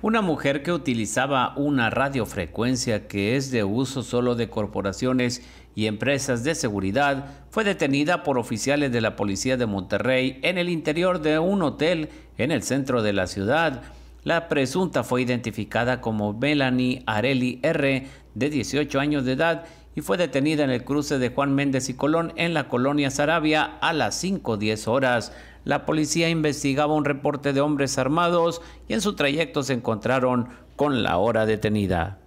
Una mujer que utilizaba una radiofrecuencia que es de uso solo de corporaciones y empresas de seguridad fue detenida por oficiales de la Policía de Monterrey en el interior de un hotel en el centro de la ciudad. La presunta fue identificada como Melanie Areli R, de 18 años de edad, y fue detenida en el cruce de Juan Méndez y Colón en la colonia Sarabia a las 5.10 horas. La policía investigaba un reporte de hombres armados y en su trayecto se encontraron con la hora detenida.